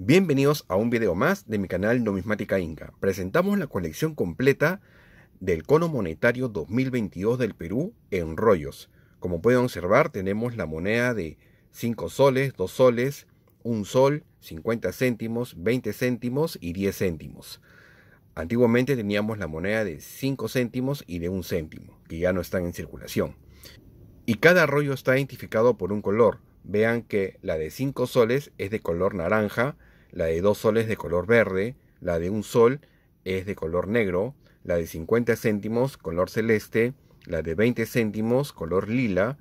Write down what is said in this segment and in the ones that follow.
Bienvenidos a un video más de mi canal Numismática Inca. Presentamos la colección completa del cono monetario 2022 del Perú en rollos. Como pueden observar, tenemos la moneda de 5 soles, 2 soles, 1 sol, 50 céntimos, 20 céntimos y 10 céntimos. Antiguamente teníamos la moneda de 5 céntimos y de 1 céntimo, que ya no están en circulación. Y cada rollo está identificado por un color. Vean que la de 5 soles es de color naranja, la de dos soles de color verde, la de un sol es de color negro, la de 50 céntimos color celeste, la de 20 céntimos color lila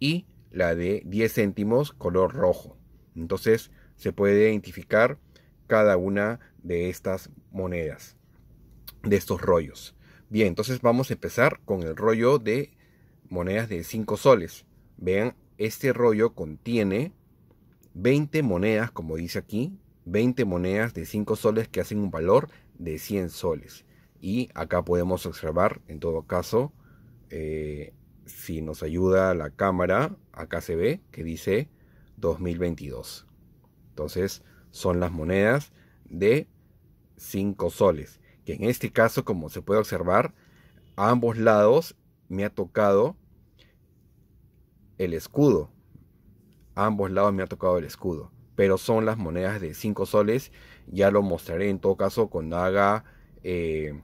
y la de 10 céntimos color rojo. Entonces se puede identificar cada una de estas monedas, de estos rollos. Bien, entonces vamos a empezar con el rollo de monedas de 5 soles. Vean, este rollo contiene 20 monedas, como dice aquí, 20 monedas de 5 soles que hacen un valor de 100 soles. Y acá podemos observar, en todo caso, eh, si nos ayuda la cámara, acá se ve que dice 2022. Entonces son las monedas de 5 soles. Que en este caso, como se puede observar, a ambos lados me ha tocado el escudo. A ambos lados me ha tocado el escudo pero son las monedas de 5 soles. Ya lo mostraré en todo caso cuando haga eh,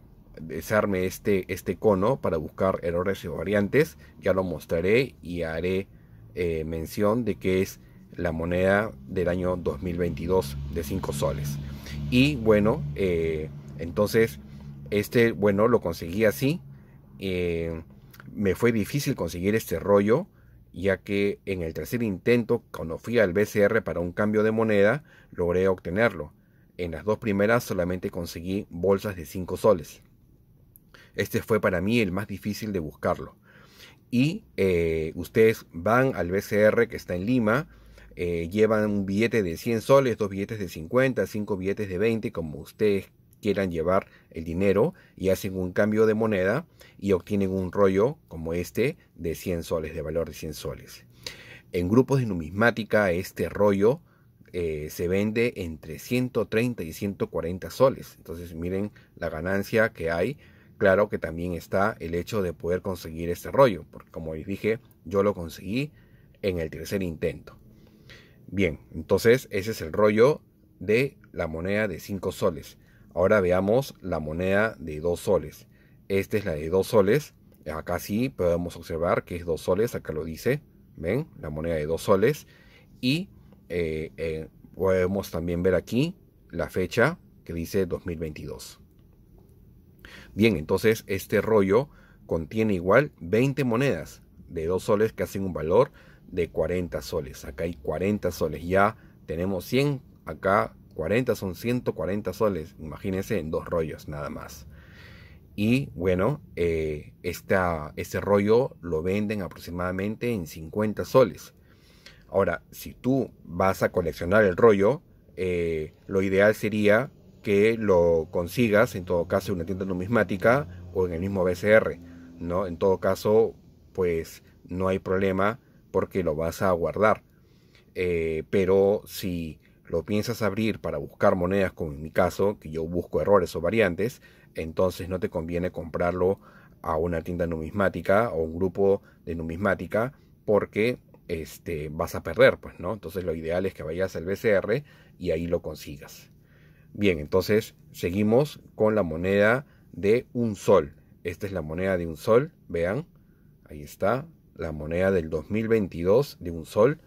desarme este, este cono para buscar errores y variantes. Ya lo mostraré y haré eh, mención de que es la moneda del año 2022 de 5 soles. Y bueno, eh, entonces este, bueno, lo conseguí así. me fue difícil conseguir este rollo ya que en el tercer intento, cuando fui al BCR para un cambio de moneda, logré obtenerlo. En las dos primeras solamente conseguí bolsas de 5 soles. Este fue para mí el más difícil de buscarlo. Y eh, ustedes van al BCR que está en Lima, eh, llevan un billete de 100 soles, dos billetes de 50, cinco billetes de 20, como ustedes quieran llevar el dinero y hacen un cambio de moneda y obtienen un rollo como este de 100 soles, de valor de 100 soles. En grupos de numismática este rollo eh, se vende entre 130 y 140 soles. Entonces miren la ganancia que hay. Claro que también está el hecho de poder conseguir este rollo, porque como les dije, yo lo conseguí en el tercer intento. Bien, entonces ese es el rollo de la moneda de 5 soles. Ahora veamos la moneda de 2 soles. Esta es la de 2 soles. Acá sí podemos observar que es 2 soles, acá lo dice. ¿Ven? La moneda de 2 soles. Y eh, eh, podemos también ver aquí la fecha que dice 2022. Bien, entonces este rollo contiene igual 20 monedas de 2 soles que hacen un valor de 40 soles. Acá hay 40 soles. Ya tenemos 100. Acá 40 son 140 soles, imagínense, en dos rollos nada más. Y bueno, eh, este rollo lo venden aproximadamente en 50 soles. Ahora, si tú vas a coleccionar el rollo, eh, lo ideal sería que lo consigas, en todo caso, en una tienda numismática o en el mismo BCR. ¿no? En todo caso, pues no hay problema porque lo vas a guardar. Eh, pero si lo piensas abrir para buscar monedas, como en mi caso, que yo busco errores o variantes, entonces no te conviene comprarlo a una tienda numismática o un grupo de numismática porque este, vas a perder, pues, ¿no? Entonces lo ideal es que vayas al BCR y ahí lo consigas. Bien, entonces seguimos con la moneda de un sol. Esta es la moneda de un sol, vean, ahí está, la moneda del 2022 de un sol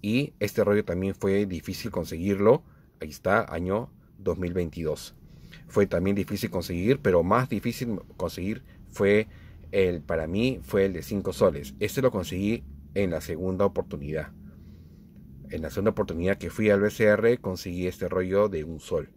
y este rollo también fue difícil conseguirlo. Ahí está, año 2022. Fue también difícil conseguir, pero más difícil conseguir fue el, para mí, fue el de 5 soles. Este lo conseguí en la segunda oportunidad. En la segunda oportunidad que fui al BCR conseguí este rollo de un sol.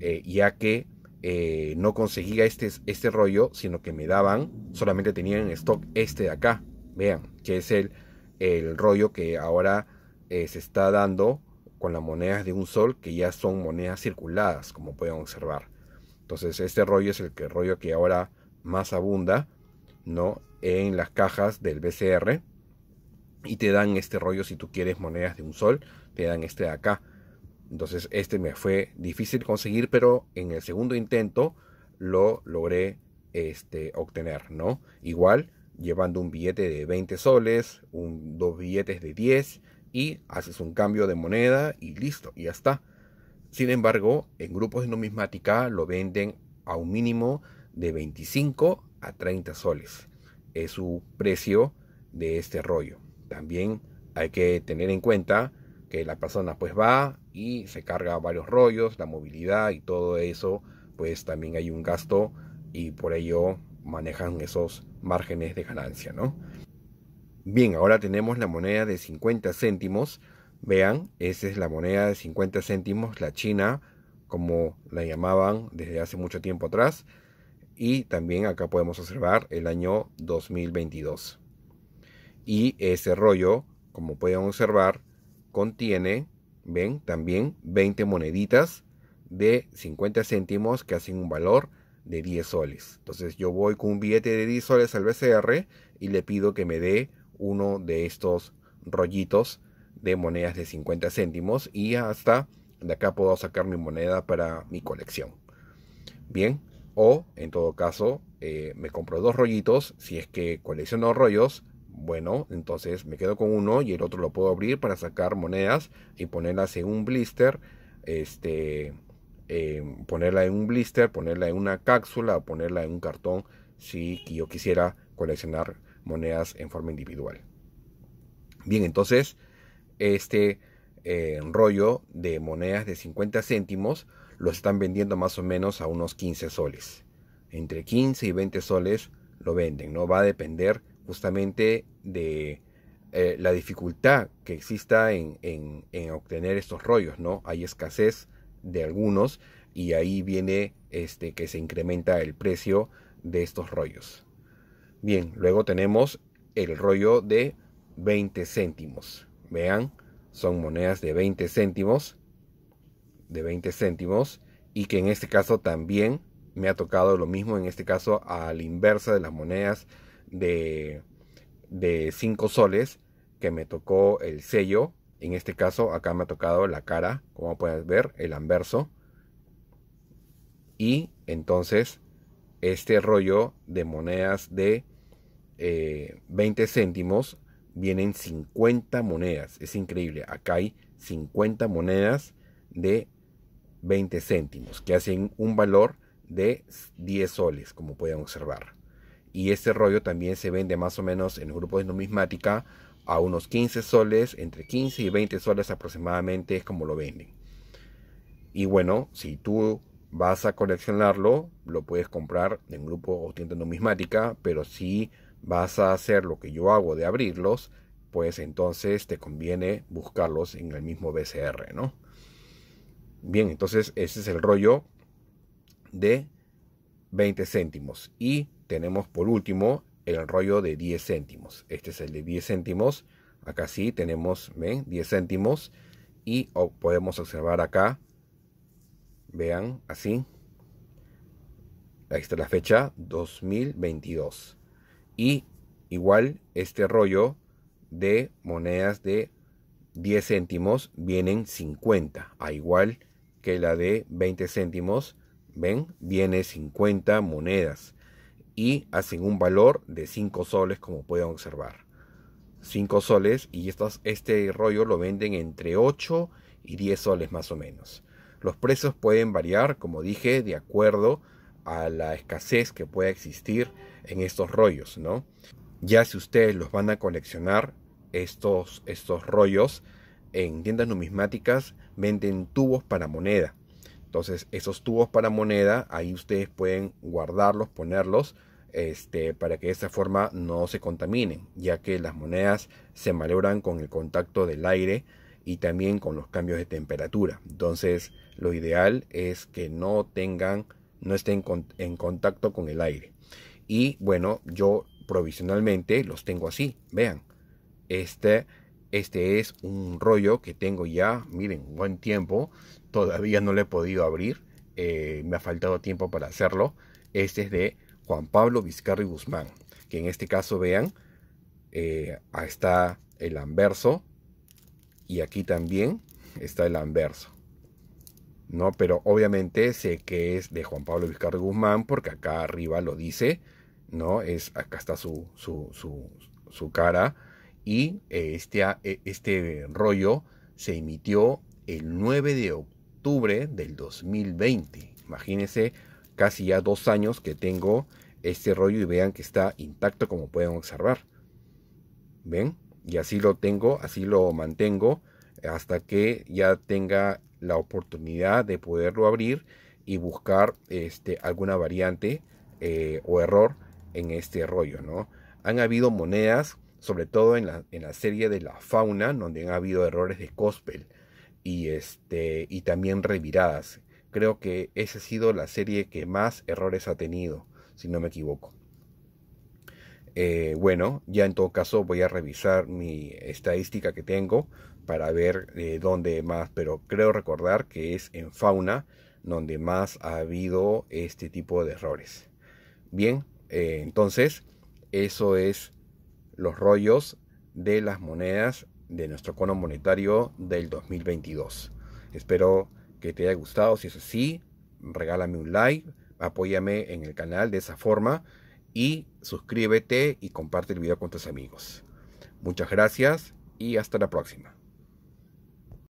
Eh, ya que eh, no conseguía este, este rollo, sino que me daban, solamente tenían en stock este de acá. Vean, que es el, el rollo que ahora eh, se está dando con las monedas de un sol que ya son monedas circuladas, como pueden observar. Entonces, este rollo es el, que, rollo que ahora más abunda, ¿no? En las cajas del BCR. Y te dan este rollo si tú quieres monedas de un sol, te dan este de acá. Entonces, este me fue difícil conseguir, pero en el segundo intento lo logré este, obtener, ¿no? Igual, llevando un billete de 20 soles, un, dos billetes de 10 y haces un cambio de moneda y listo, y ya está. Sin embargo, en grupos de numismática lo venden a un mínimo de 25 a 30 soles. Es su precio de este rollo. También hay que tener en cuenta que la persona pues va y se carga varios rollos, la movilidad y todo eso, pues también hay un gasto y por ello manejan esos márgenes de ganancia, ¿no? Bien, ahora tenemos la moneda de 50 céntimos. Vean, esa es la moneda de 50 céntimos, la china, como la llamaban desde hace mucho tiempo atrás. Y también acá podemos observar el año 2022. Y ese rollo, como pueden observar, contiene, ven, también 20 moneditas de 50 céntimos que hacen un valor de 10 soles. Entonces yo voy con un billete de 10 soles al BCR y le pido que me dé uno de estos rollitos de monedas de 50 céntimos y hasta de acá puedo sacar mi moneda para mi colección. Bien, o en todo caso eh, me compro dos rollitos, si es que colecciono rollos, bueno, entonces me quedo con uno y el otro lo puedo abrir para sacar monedas y ponerlas en un blister, este, em, ponerla en un blister, ponerla en una cápsula, ponerla en un cartón si yo quisiera coleccionar monedas en forma individual. Bien, entonces, este eh, rollo de monedas de 50 céntimos lo están vendiendo más o menos a unos 15 soles. Entre 15 y 20 soles lo venden, ¿no? Va a depender justamente de eh, la dificultad que exista en, en, obtener estos rollos, ¿no? Hay escasez de algunos y ahí viene este, que se incrementa el precio de estos rollos. Bien, luego tenemos el rollo de 20 céntimos. Vean, son monedas de 20 céntimos. De 20 céntimos. Y que en este caso también me ha tocado lo mismo. En este caso a la inversa de las monedas de, de 5 soles. Que me tocó el sello. En este caso acá me ha tocado la cara. Como puedes ver, el anverso. Y entonces este rollo de monedas de 20 eh, céntimos vienen 50 monedas. Es increíble. Acá hay 50 monedas de 20 céntimos que hacen un valor de 10 soles, como pueden observar. Y este rollo también se vende más o menos en el grupo de numismática a unos 15 soles, entre 15 y 20 soles aproximadamente es como lo venden. Y bueno, si tú vas a coleccionarlo, lo puedes comprar en grupo o tienda numismática, pero si vas a hacer lo que yo hago de abrirlos, pues entonces te conviene buscarlos en el mismo BCR, ¿no? Bien, entonces ese es el rollo de 20 céntimos. Y tenemos por último el rollo de 10 céntimos. Este es el de 10 céntimos. Acá sí tenemos, ¿ven? 10 céntimos. Y podemos observar acá, vean, así. Ahí está la fecha, 2022. Y igual este rollo de monedas de 10 céntimos vienen 50, a igual que la de 20 céntimos, ven, viene 50 monedas y hacen un valor de 5 soles como pueden observar. 5 soles y estos, este rollo lo venden entre 8 y 10 soles más o menos. Los precios pueden variar, como dije, de acuerdo a la escasez que pueda existir en estos rollos, ¿no? Ya si ustedes los van a coleccionar, estos, estos rollos, en tiendas numismáticas venden tubos para moneda. Entonces, esos tubos para moneda, ahí ustedes pueden guardarlos, ponerlos, este, para que de esta forma no se contaminen, ya que las monedas se malogran con el contacto del aire y también con los cambios de temperatura. Entonces, lo ideal es que no tengan, no estén en contacto con el aire. Y bueno, yo provisionalmente los tengo así. Vean, este, este es un rollo que tengo ya, miren, buen tiempo. Todavía no lo he podido abrir. Eh, me ha faltado tiempo para hacerlo. Este es de Juan Pablo Vizcarri Guzmán, que en este caso vean, eh, está el anverso y aquí también está el anverso. ¿no? Pero obviamente sé que es de Juan Pablo Vizcarri Guzmán porque acá arriba lo dice ¿no? Es, acá está su, cara. Y eh, este, eh, este rollo se emitió el 9 de octubre del 2020. Imagínense, casi ya dos años que tengo este rollo y vean que está intacto como pueden observar. ¿Ven? Y así lo tengo, así lo mantengo hasta que ya tenga la oportunidad de poderlo abrir y buscar este, alguna variante eh, o error en este rollo, ¿no? Han habido monedas, sobre todo en la, serie de la fauna, donde han habido errores de cospel y, este, y también reviradas. Creo que esa ha sido la serie que más errores ha tenido, si no me equivoco. Eh, bueno, ya en todo caso voy a revisar mi estadística que tengo para ver eh, dónde más, pero creo recordar que es en fauna donde más ha habido este tipo de errores. Bien, eh, entonces, eso es los rollos de las monedas de nuestro cono monetario del 2022. Espero que te haya gustado. Si es así, regálame un like, apóyame en el canal de esa forma y suscríbete y comparte el video con tus amigos. Muchas gracias y hasta la próxima.